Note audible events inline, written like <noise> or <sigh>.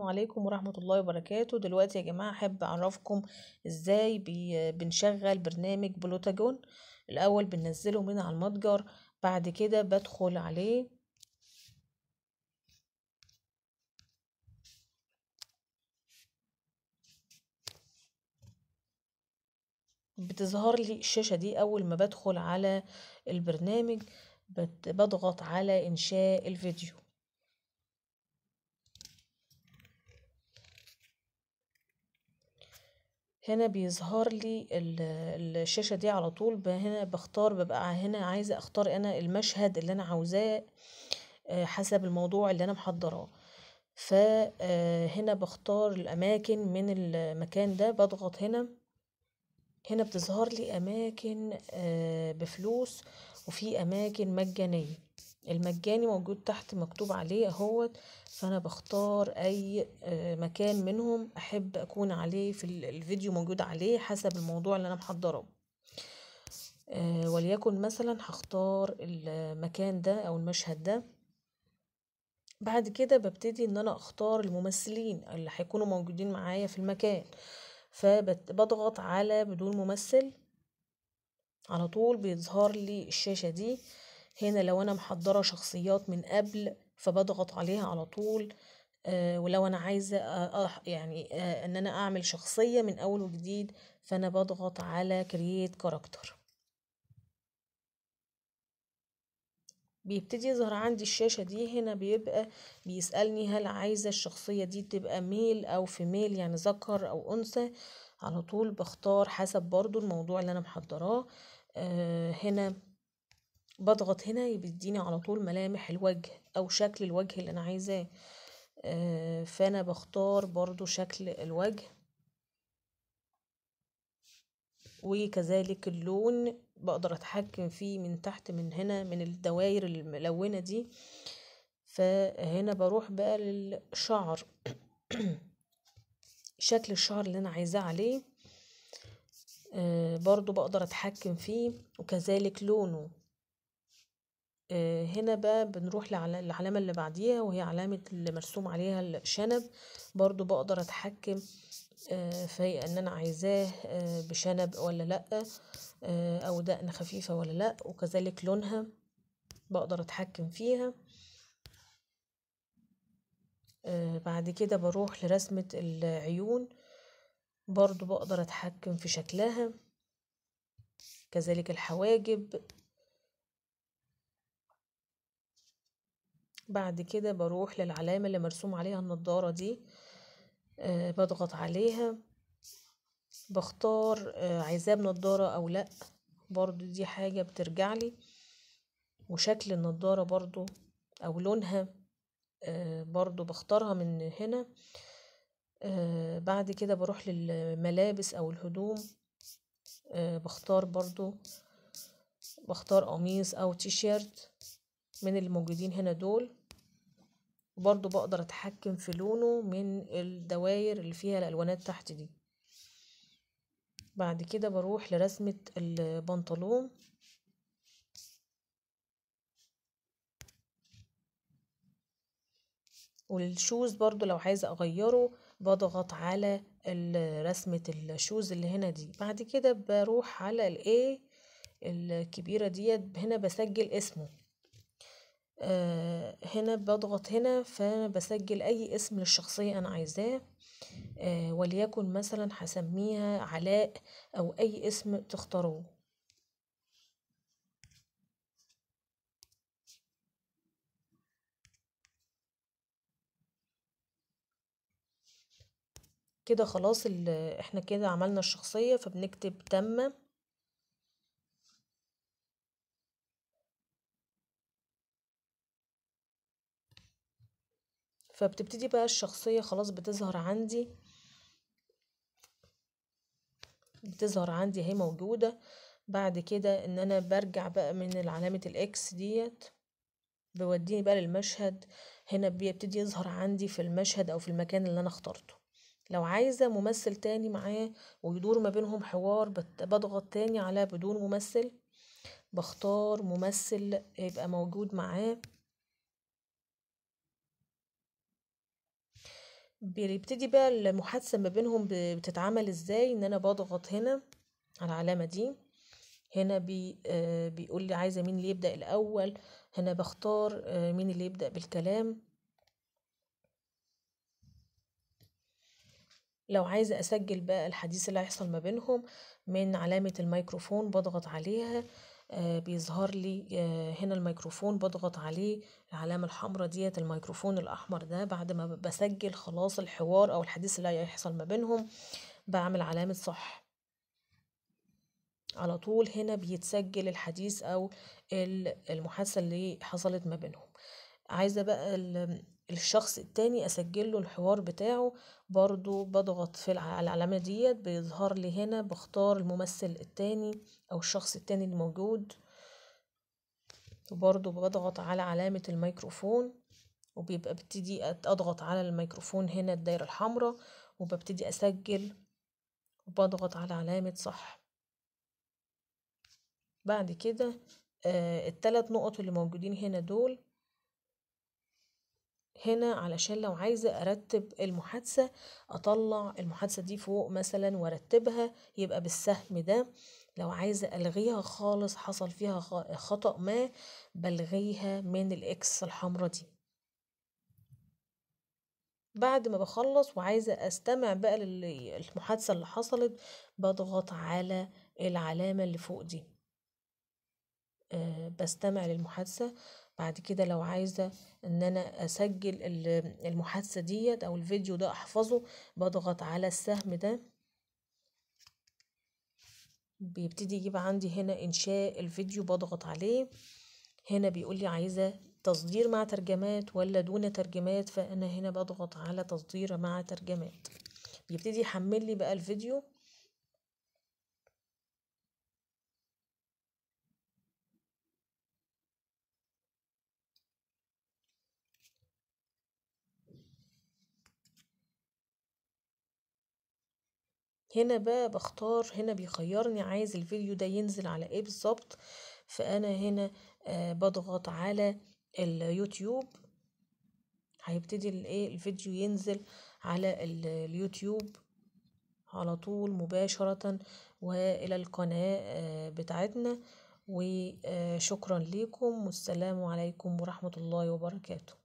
السلام عليكم ورحمة الله وبركاته دلوقتي يا جماعة أحب أعرفكم إزاي بنشغل برنامج بلوتاجون الأول بننزله من على المتجر بعد كده بدخل عليه بتظهر لي الشاشة دي أول ما بدخل على البرنامج بضغط على إنشاء الفيديو هنا بيظهر لي الشاشة دي على طول هنا بختار ببقى هنا عايزة اختار انا المشهد اللي انا عاوزاه آه، حسب الموضوع اللي انا محضراه فهنا آه، بختار الاماكن من المكان ده بضغط هنا هنا بتظهر لي اماكن آه، بفلوس وفي اماكن مجانية المجاني موجود تحت مكتوب عليه اهوت فانا بختار اي آه، مكان منهم احب اكون عليه في الفيديو موجود عليه حسب الموضوع اللي انا محضره آه، وليكن مثلا هختار المكان ده او المشهد ده بعد كده ببتدي ان انا اختار الممثلين اللي هيكونوا موجودين معايا في المكان فبضغط على بدون ممثل على طول بيظهر لي الشاشة دي هنا لو أنا محضرة شخصيات من قبل فبضغط عليها على طول آه، ولو أنا عايزة آه، آه، يعني إن أنا أعمل شخصية من أول وجديد فأنا بضغط على create character بيبتدي يظهر عندي الشاشة دي هنا بيبقى بيسألني هل عايزة الشخصية دي تبقى ميل أو فيميل يعني ذكر أو أنثى على طول بختار حسب برضو الموضوع اللي أنا محضراه آه هنا بضغط هنا بيديني على طول ملامح الوجه او شكل الوجه اللي انا عايزاه آه، فانا بختار برضو شكل الوجه وكذلك اللون بقدر اتحكم فيه من تحت من هنا من الدوائر الملونة دي فهنا بروح بقى للشعر <coughs> شكل الشعر اللي انا عايزاه عليه آه، برضو بقدر اتحكم فيه وكذلك لونه آه، هنا بقى بنروح للعلامة اللي بعديها وهي علامة اللي مرسوم عليها الشنب برضو بقدر اتحكم آه، في ان انا عايزاه آه، بشنب ولا لأ او دقن خفيفة ولا لأ وكذلك لونها بقدر اتحكم فيها بعد كده بروح لرسمة العيون برضو بقدر اتحكم في شكلها كذلك الحواجب بعد كده بروح للعلامة اللي مرسوم عليها النضارة دي أه بضغط عليها بختار أه عايزاه بنضارة او لا برضو دي حاجة بترجع لي وشكل النضارة برضو او لونها أه برضو بختارها من هنا آه، بعد كده بروح للملابس او الهدوم آه، بختار برضو بختار قميص او تيشيرت من الموجودين هنا دول وبرضو بقدر اتحكم في لونه من الدواير اللي فيها الالوانات تحت دي بعد كده بروح لرسمة البنطلون والشوز برضو لو عايزة اغيره بضغط على رسمة الشوز اللي هنا دي بعد كده بروح على الايه الكبيرة ديت هنا بسجل اسمه آه، هنا بضغط هنا فبسجل أي اسم للشخصية أنا عايزاه آه، وليكن مثلا هسميها علاء أو أي اسم تختاروه كده خلاص احنا كده عملنا الشخصية فبنكتب تم فبتبتدي بقى الشخصية خلاص بتظهر عندي بتظهر عندي اهي موجودة بعد كده ان انا برجع بقى من علامة الاكس ديت بوديني بقى للمشهد هنا بيبتدي يظهر عندي في المشهد او في المكان اللي انا اخترته لو عايزة ممثل تاني معاه ويدور ما بينهم حوار بضغط تاني على بدون ممثل بختار ممثل يبقى موجود معاه بيبتدي بقى المحادثة ما بينهم بتتعمل ازاي ان انا بضغط هنا على العلامة دي هنا بي آه، بيقول لي عايزة مين اللي يبدأ الأول هنا بختار آه، مين اللي يبدأ بالكلام لو عايزة أسجل بقى الحديث اللي هيحصل ما بينهم من علامة الميكروفون بضغط عليها آه، بيظهر لي آه، هنا الميكروفون بضغط عليه العلامة الحمراء ديت الميكروفون الأحمر ده بعد ما بسجل خلاص الحوار أو الحديث اللي هيحصل ما بينهم بعمل علامة صح على طول هنا بيتسجل الحديث أو المحادثة اللي حصلت ما بينهم عايزة بقى الشخص التاني اسجل له الحوار بتاعه برضو بضغط في على العلامه ديت بيظهر لي هنا بختار الممثل التاني او الشخص التاني اللي موجود وبرضو بضغط على علامه الميكروفون وبيبقى ابتدي اضغط على الميكروفون هنا الدايره الحمراء وببتدي اسجل وبضغط على علامه صح بعد كده آه التلات نقط اللي موجودين هنا دول هنا علشان لو عايزة أرتب المحادثة أطلع المحادثة دي فوق مثلا وأرتبها يبقى بالسهم ده لو عايزة ألغيها خالص حصل فيها خطأ ما بلغيها من الإكس الحمراء دي بعد ما بخلص وعايزة أستمع بقى للمحادثة اللي حصلت بضغط على العلامة اللي فوق دي أه بستمع للمحادثة بعد كده لو عايزة ان انا اسجل المحادثة ديت او الفيديو ده احفظه بضغط على السهم ده بيبتدي يجيب عندي هنا انشاء الفيديو بضغط عليه هنا بيقول لي عايزة تصدير مع ترجمات ولا دون ترجمات فانا هنا بضغط على تصدير مع ترجمات بيبتدي يحمل لي بقى الفيديو هنا بقى بختار هنا بيخيرني عايز الفيديو ده ينزل على ايه بالظبط فانا هنا آه بضغط على اليوتيوب هيبتدي الايه الفيديو ينزل على اليوتيوب على طول مباشرة والى القناة آه بتاعتنا وشكرا آه، ليكم والسلام عليكم ورحمة الله وبركاته